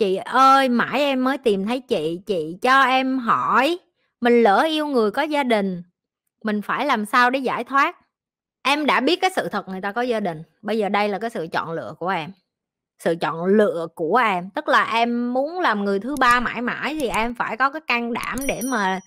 chị ơi mãi em mới tìm thấy chị chị cho em hỏi mình lỡ yêu người có gia đình mình phải làm sao để giải thoát em đã biết cái sự thật người ta có gia đình bây giờ đây là cái sự chọn lựa của em sự chọn lựa của em tức là em muốn làm người thứ ba mãi mãi thì em phải có cái can đảm để mà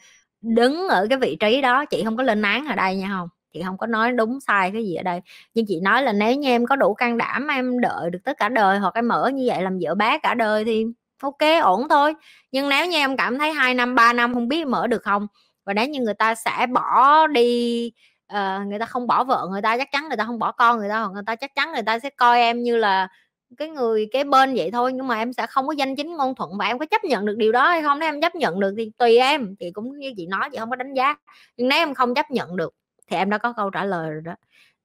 đứng ở cái vị trí đó chị không có lên án ở đây nha không chị không có nói đúng sai cái gì ở đây nhưng chị nói là nếu như em có đủ can đảm em đợi được tất cả đời hoặc em mở như vậy làm vợ bác cả đời thì ok ổn thôi nhưng nếu như em cảm thấy hai năm ba năm không biết mở được không và nếu như người ta sẽ bỏ đi uh, người ta không bỏ vợ người ta chắc chắn người ta không bỏ con người ta hoặc người ta chắc chắn người ta sẽ coi em như là cái người cái bên vậy thôi nhưng mà em sẽ không có danh chính ngôn thuận và em có chấp nhận được điều đó hay không nếu em chấp nhận được thì tùy em thì cũng như chị nói chị không có đánh giá nhưng nếu em không chấp nhận được thì em đã có câu trả lời rồi đó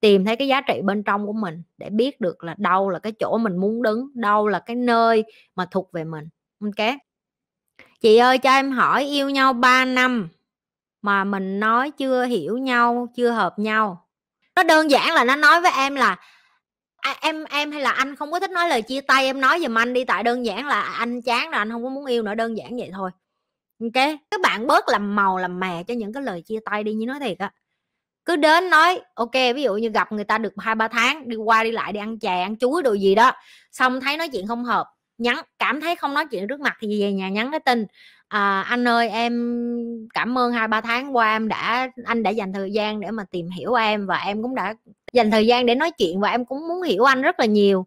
tìm thấy cái giá trị bên trong của mình để biết được là đâu là cái chỗ mình muốn đứng đâu là cái nơi mà thuộc về mình ok chị ơi cho em hỏi yêu nhau 3 năm mà mình nói chưa hiểu nhau chưa hợp nhau nó đơn giản là nó nói với em là à, em em hay là anh không có thích nói lời chia tay em nói giùm anh đi tại đơn giản là anh chán rồi anh không có muốn yêu nữa đơn giản vậy thôi ok các bạn bớt làm màu làm mè cho những cái lời chia tay đi như nói thiệt á cứ đến nói ok ví dụ như gặp người ta được hai ba tháng đi qua đi lại đi ăn chè ăn chuối đồ gì đó xong thấy nói chuyện không hợp nhắn cảm thấy không nói chuyện trước mặt thì về nhà nhắn cái tin à, anh ơi em cảm ơn hai ba tháng qua em đã anh đã dành thời gian để mà tìm hiểu em và em cũng đã dành thời gian để nói chuyện và em cũng muốn hiểu anh rất là nhiều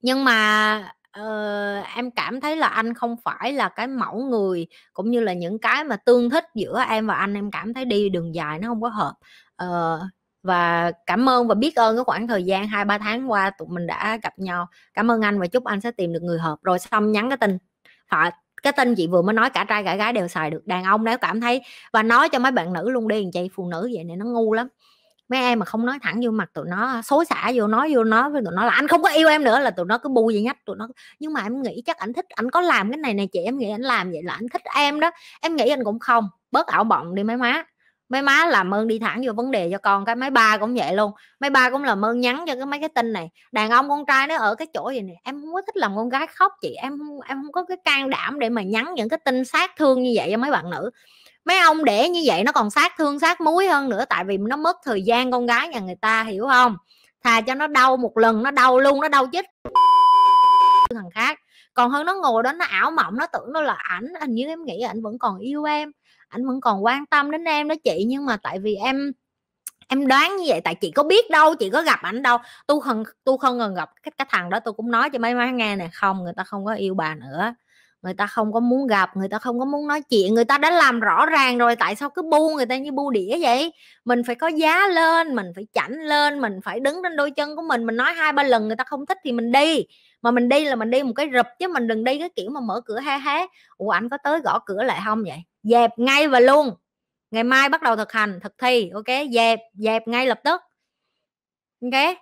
nhưng mà ờ, em cảm thấy là anh không phải là cái mẫu người cũng như là những cái mà tương thích giữa em và anh em cảm thấy đi đường dài nó không có hợp ờ, và cảm ơn và biết ơn cái khoảng thời gian hai ba tháng qua tụi mình đã gặp nhau cảm ơn anh và chúc anh sẽ tìm được người hợp rồi xong nhắn cái tin họ cái tin chị vừa mới nói cả trai cả gái đều xài được đàn ông nếu cảm thấy và nói cho mấy bạn nữ luôn đi chị phụ nữ vậy này nó ngu lắm mấy em mà không nói thẳng vô mặt tụi nó xối xả vô nói vô nói với tụi nó là anh không có yêu em nữa là tụi nó cứ bu gì nhách tụi nó nhưng mà em nghĩ chắc anh thích anh có làm cái này này chị em nghĩ anh làm vậy là anh thích em đó em nghĩ anh cũng không bớt ảo vọng đi mấy má mấy má làm ơn đi thẳng vô vấn đề cho con cái mấy ba cũng vậy luôn mấy ba cũng làm ơn nhắn cho cái mấy cái tin này đàn ông con trai nó ở cái chỗ gì nè em không có thích làm con gái khóc chị em em không có cái can đảm để mà nhắn những cái tin sát thương như vậy cho mấy bạn nữ mấy ông để như vậy nó còn sát thương sát muối hơn nữa tại vì nó mất thời gian con gái nhà người ta hiểu không thà cho nó đau một lần nó đau luôn nó đau chết thằng khác còn hơn nó ngồi đó nó ảo mộng nó tưởng nó là ảnh anh như em nghĩ ảnh vẫn còn yêu em ảnh vẫn còn quan tâm đến em đó chị nhưng mà tại vì em em đoán như vậy tại chị có biết đâu chị có gặp ảnh đâu tôi không tôi không cần gặp cái, cái thằng đó tôi cũng nói cho mấy má nghe nè không người ta không có yêu bà nữa người ta không có muốn gặp người ta không có muốn nói chuyện người ta đã làm rõ ràng rồi tại sao cứ bu người ta như bu đĩa vậy mình phải có giá lên mình phải chảnh lên mình phải đứng trên đôi chân của mình mình nói hai ba lần người ta không thích thì mình đi mà mình đi là mình đi một cái rụp chứ mình đừng đi cái kiểu mà mở cửa ha hé ủa anh có tới gõ cửa lại không vậy dẹp ngay và luôn ngày mai bắt đầu thực hành thực thi ok dẹp dẹp ngay lập tức ok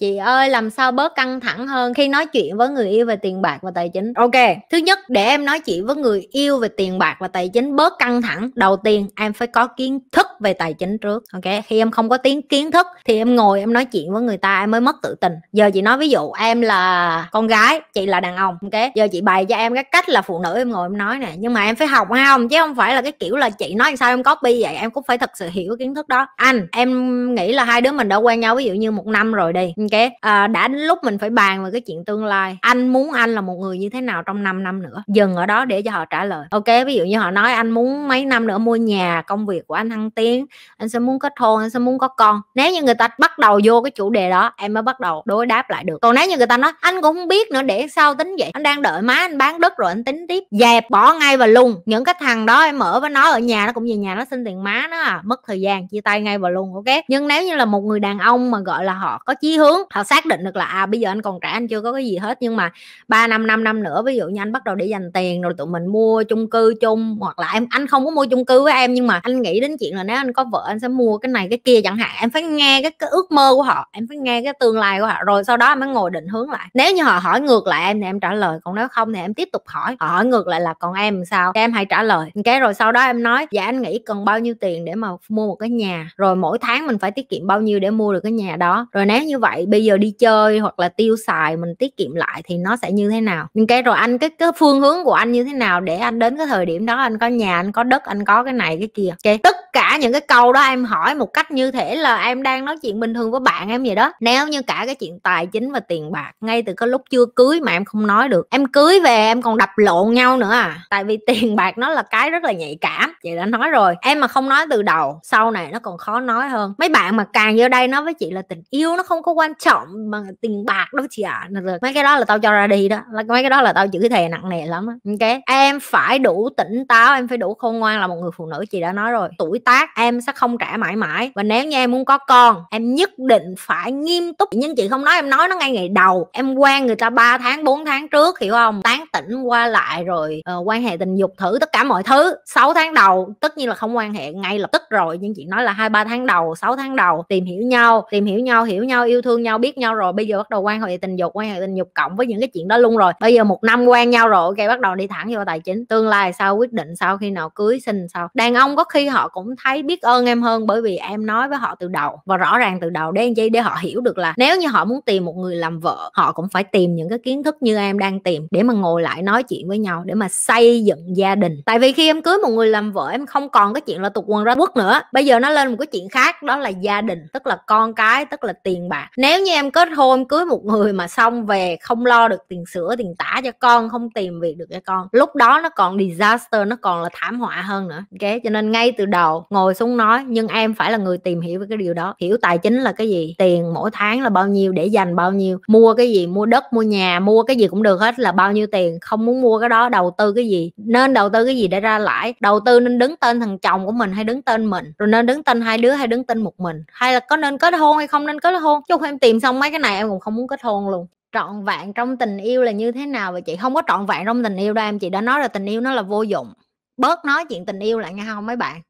chị ơi làm sao bớt căng thẳng hơn khi nói chuyện với người yêu về tiền bạc và tài chính ok thứ nhất để em nói chuyện với người yêu về tiền bạc và tài chính bớt căng thẳng đầu tiên em phải có kiến thức về tài chính trước ok khi em không có tiếng kiến thức thì em ngồi em nói chuyện với người ta em mới mất tự tin giờ chị nói ví dụ em là con gái chị là đàn ông ok giờ chị bày cho em cái cách là phụ nữ em ngồi em nói nè nhưng mà em phải học không chứ không phải là cái kiểu là chị nói sao em copy vậy em cũng phải thật sự hiểu kiến thức đó anh em nghĩ là hai đứa mình đã quen nhau ví dụ như một năm rồi đi ok à, đã đến lúc mình phải bàn về cái chuyện tương lai anh muốn anh là một người như thế nào trong 5 năm nữa dừng ở đó để cho họ trả lời ok ví dụ như họ nói anh muốn mấy năm nữa mua nhà công việc của anh thăng tiến biến anh sẽ muốn kết hôn anh sẽ muốn có con nếu như người ta bắt đầu vô cái chủ đề đó em mới bắt đầu đối đáp lại được còn nếu như người ta nói anh cũng không biết nữa để sao tính vậy anh đang đợi má anh bán đất rồi anh tính tiếp dẹp bỏ ngay và luôn những cái thằng đó em ở với nó ở nhà nó cũng về nhà nó xin tiền má nó à mất thời gian chia tay ngay và luôn ok nhưng nếu như là một người đàn ông mà gọi là họ có chí hướng họ xác định được là à bây giờ anh còn trẻ anh chưa có cái gì hết nhưng mà ba năm năm năm nữa ví dụ như anh bắt đầu để dành tiền rồi tụi mình mua chung cư chung hoặc là em anh không có mua chung cư với em nhưng mà anh nghĩ đến chuyện là nếu anh có vợ anh sẽ mua cái này cái kia chẳng hạn em phải nghe cái, cái ước mơ của họ em phải nghe cái tương lai của họ rồi sau đó em mới ngồi định hướng lại nếu như họ hỏi ngược lại em thì em trả lời còn nếu không thì em tiếp tục hỏi họ hỏi ngược lại là còn em sao thì em hãy trả lời cái rồi sau đó em nói dạ anh nghĩ cần bao nhiêu tiền để mà mua một cái nhà rồi mỗi tháng mình phải tiết kiệm bao nhiêu để mua được cái nhà đó rồi nếu như vậy bây giờ đi chơi hoặc là tiêu xài mình tiết kiệm lại thì nó sẽ như thế nào nhưng cái rồi anh cái cái phương hướng của anh như thế nào để anh đến cái thời điểm đó anh có nhà anh có đất anh có cái này cái kia ok tức cả những cái câu đó em hỏi một cách như thể là em đang nói chuyện bình thường với bạn em vậy đó nếu như cả cái chuyện tài chính và tiền bạc ngay từ cái lúc chưa cưới mà em không nói được em cưới về em còn đập lộn nhau nữa à tại vì tiền bạc nó là cái rất là nhạy cảm chị đã nói rồi em mà không nói từ đầu sau này nó còn khó nói hơn mấy bạn mà càng vô đây nói với chị là tình yêu nó không có quan trọng bằng tiền bạc đâu chị ạ à. mấy cái đó là tao cho ra đi đó mấy cái đó là tao chữ thề nặng nề lắm á ok em phải đủ tỉnh táo em phải đủ khôn ngoan là một người phụ nữ chị đã nói rồi tuổi tác em sẽ không trẻ mãi mãi và nếu như em muốn có con em nhất định phải nghiêm túc nhưng chị không nói em nói nó ngay ngày đầu em quen người ta 3 tháng 4 tháng trước hiểu không tán tỉnh qua lại rồi uh, quan hệ tình dục thử tất cả mọi thứ 6 tháng đầu đầu tất nhiên là không quan hệ ngay lập tức rồi nhưng chị nói là hai ba tháng đầu 6 tháng đầu tìm hiểu nhau tìm hiểu nhau hiểu nhau yêu thương nhau biết nhau rồi bây giờ bắt đầu quan hệ tình dục quan hệ tình dục cộng với những cái chuyện đó luôn rồi bây giờ một năm quen nhau rồi ok bắt đầu đi thẳng vô tài chính tương lai sao quyết định sau khi nào cưới sinh sau đàn ông có khi họ cũng thấy biết ơn em hơn bởi vì em nói với họ từ đầu và rõ ràng từ đầu để chi để họ hiểu được là nếu như họ muốn tìm một người làm vợ họ cũng phải tìm những cái kiến thức như em đang tìm để mà ngồi lại nói chuyện với nhau để mà xây dựng gia đình tại vì khi em cưới một người làm vợ vợ em không còn cái chuyện là tục quần ra quốc nữa bây giờ nó lên một cái chuyện khác đó là gia đình tức là con cái tức là tiền bạc nếu như em kết hôn cưới một người mà xong về không lo được tiền sữa tiền tả cho con không tìm việc được cho con lúc đó nó còn disaster nó còn là thảm họa hơn nữa ok cho nên ngay từ đầu ngồi xuống nói nhưng em phải là người tìm hiểu về cái điều đó hiểu tài chính là cái gì tiền mỗi tháng là bao nhiêu để dành bao nhiêu mua cái gì mua đất mua nhà mua cái gì cũng được hết là bao nhiêu tiền không muốn mua cái đó đầu tư cái gì nên đầu tư cái gì để ra lãi đầu tư nên nên đứng tên thằng chồng của mình hay đứng tên mình rồi nên đứng tên hai đứa hay đứng tên một mình hay là có nên kết hôn hay không nên kết hôn chứ em tìm xong mấy cái này em cũng không muốn kết hôn luôn trọn vẹn trong tình yêu là như thế nào vậy chị không có trọn vẹn trong tình yêu đâu em chị đã nói là tình yêu nó là vô dụng bớt nói chuyện tình yêu lại nghe không mấy bạn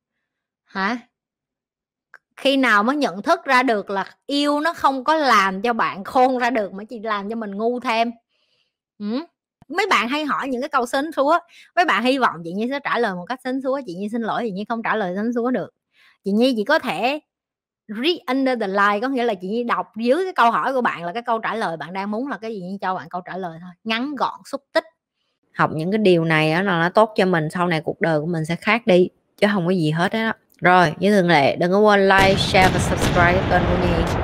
hả khi nào mới nhận thức ra được là yêu nó không có làm cho bạn khôn ra được mà chỉ làm cho mình ngu thêm ừ? mấy bạn hay hỏi những cái câu sến súa mấy bạn hy vọng chị nhi sẽ trả lời một cách sến súa chị nhi xin lỗi chị nhi không trả lời sến súa được chị nhi chỉ có thể read under the line có nghĩa là chị nhi đọc dưới cái câu hỏi của bạn là cái câu trả lời bạn đang muốn là cái gì nhi cho bạn câu trả lời thôi ngắn gọn xúc tích học những cái điều này đó là nó tốt cho mình sau này cuộc đời của mình sẽ khác đi chứ không có gì hết đó rồi như thường lệ đừng có quên like share và subscribe kênh của nhi